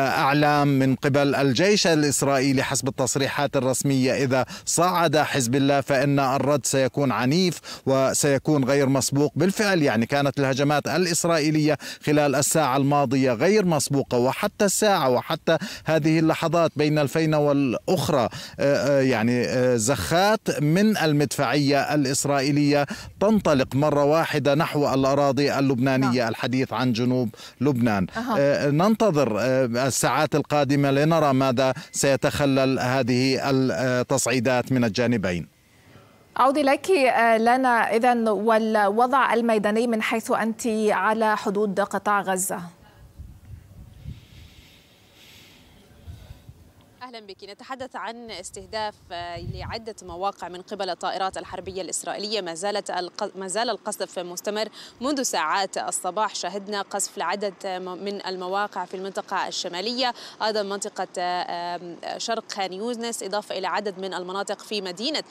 أعلام من قبل الجيش الإسرائيلي حسب التصريحات الرسمية إذا صعد حزب الله فإن الرد سيكون عنيف وسيكون غير مسبوق بالفعل يعني كانت الهجمات الإسرائيلية خلال الساعة الماضية غير مسبوقة وحتى الساعة وحتى هذه اللحظات بين الفينة والأخرى آه، آه، يعني آه، زخات من المدفعية الإسرائيلية تنطلق مرة واحدة نحو الأراضي اللبنانية نعم. الحديث عن جنوب لبنان ننتظر الساعات القادمة لنرى ماذا سيتخلل هذه التصعيدات من الجانبين أعود إليك لنا إذا والوضع الميداني من حيث أنت على حدود قطاع غزة أهلا بك نتحدث عن استهداف آه، لعدة مواقع من قبل الطائرات الحربية الإسرائيلية ما, زالت ما زال القصف مستمر منذ ساعات الصباح شهدنا قصف لعدد آه، من المواقع في المنطقة الشمالية أيضا منطقة آه، شرق خان يوزنس إضافة إلى عدد من المناطق في مدينة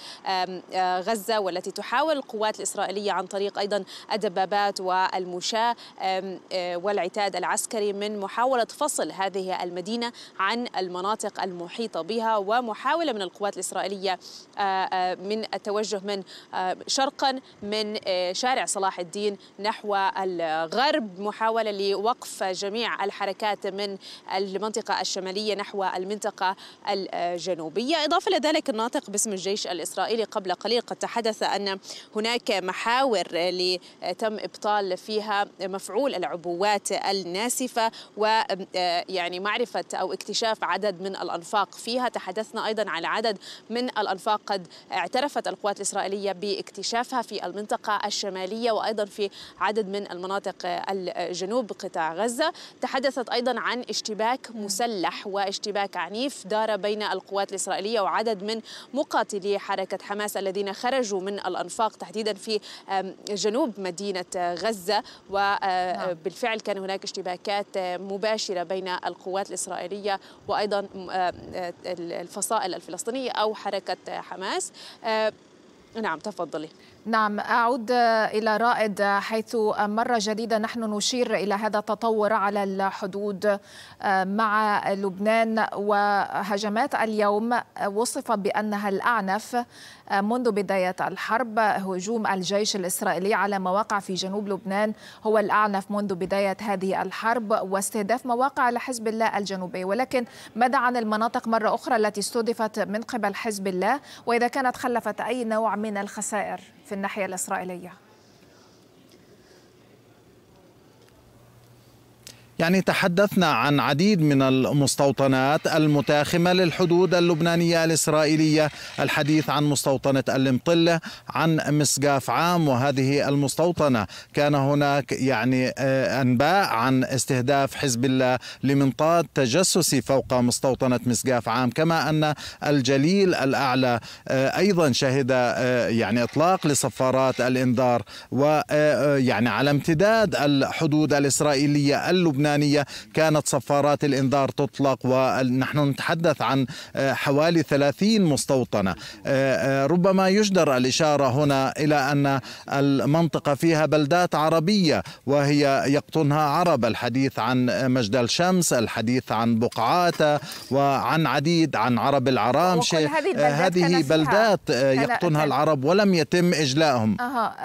غزة والتي تحاول القوات الإسرائيلية عن طريق أيضا الدبابات والمشاة والعتاد العسكري من محاولة فصل هذه المدينة عن المناطق المحيطة المحيطة بها ومحاولة من القوات الإسرائيلية آه، آه، من التوجه من آه، شرقا من شارع صلاح الدين نحو الغرب محاولة لوقف جميع الحركات من المنطقة الشمالية نحو المنطقة الجنوبية إضافة لذلك الناطق باسم الجيش الإسرائيلي قبل قليل قد تحدث أن هناك محاور تم إبطال فيها مفعول العبوات الناسفة ويعني معرفة أو اكتشاف عدد من الأنفاق الانفاق فيها تحدثنا أيضا عن عدد من الأنفاق قد اعترفت القوات الإسرائيلية باكتشافها في المنطقة الشمالية وأيضا في عدد من المناطق الجنوب قطاع غزة تحدثت أيضا عن اشتباك مسلح واشتباك عنيف دار بين القوات الإسرائيلية وعدد من مقاتلي حركة حماس الذين خرجوا من الأنفاق تحديدا في جنوب مدينة غزة وبالفعل آه، نعم. كان هناك اشتباكات مباشرة بين القوات الإسرائيلية وأيضا آه، الفصائل الفلسطينية أو حركة حماس آه، نعم تفضلي نعم أعود إلى رائد حيث مرة جديدة نحن نشير إلى هذا التطور على الحدود آه، مع لبنان وهجمات اليوم آه، وصف بأنها الأعنف آه، منذ بداية الحرب هجوم الجيش الإسرائيلي على مواقع في جنوب لبنان هو الأعنف منذ بداية هذه الحرب واستهداف مواقع لحزب الله الجنوبي ولكن ماذا عن المناطق مرة أخرى التي استهدفت من قبل حزب الله وإذا كانت خلفت أي نوع من الخسائر في الناحية الإسرائيلية يعني تحدثنا عن عديد من المستوطنات المتاخمة للحدود اللبنانية الإسرائيلية الحديث عن مستوطنة المطلة عن مسقاف عام وهذه المستوطنة كان هناك يعني آه، أنباء عن استهداف حزب الله لمنطاد تجسسي فوق مستوطنة مسقاف عام كما أن الجليل الأعلى آه، أيضا شهد آه، يعني إطلاق لصفارات الإنذار ويعني على امتداد الحدود الإسرائيلية اللبنانية اللبنانية كانت صفارات الإنذار تطلق ونحن نتحدث عن آه، حوالي 30 مستوطنة آه، آه، ربما يجدر الإشارة هنا إلى أن المنطقة فيها بلدات عربية وهي يقطنها عرب الحديث عن مجدل شمس الحديث عن بقعاته وعن عديد عن عرب العرامشة هذه بلدات يقطنها العرب ولم يتم إجلائهم